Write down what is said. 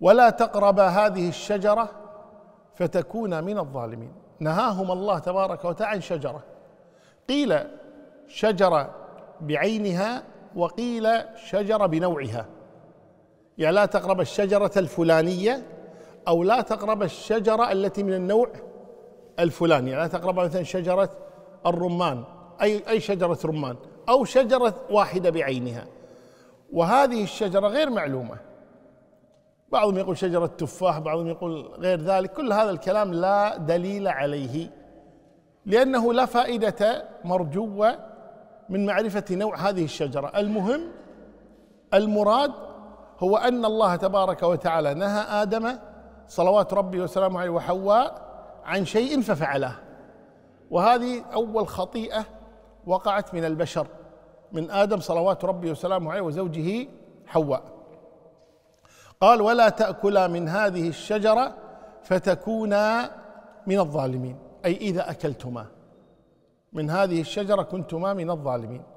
ولا تقربا هذه الشجرة فتكونا من الظالمين نهاهما الله تبارك وتعالى عن شجرة قيل شجرة بعينها وقيل شجرة بنوعها يعني لا تقرب الشجرة الفلانية أو لا تقرب الشجرة التي من النوع الفلاني يعني لا تقرب مثلا شجرة الرمان أي أي شجرة رمان أو شجرة واحدة بعينها وهذه الشجرة غير معلومة بعضهم يقول شجرة تفاح بعضهم يقول غير ذلك كل هذا الكلام لا دليل عليه لأنه لا فائدة مرجوة من معرفة نوع هذه الشجرة المهم المراد هو أن الله تبارك وتعالى نهى آدم صلوات ربي وسلامه عليه وحواء عن شيء ففعله وهذه أول خطيئة وقعت من البشر من آدم صلوات ربي وسلامه عليه وزوجه حواء قال ولا تأكلا من هذه الشجرة فتكونا من الظالمين أي إذا أكلتما من هذه الشجرة كنتما من الظالمين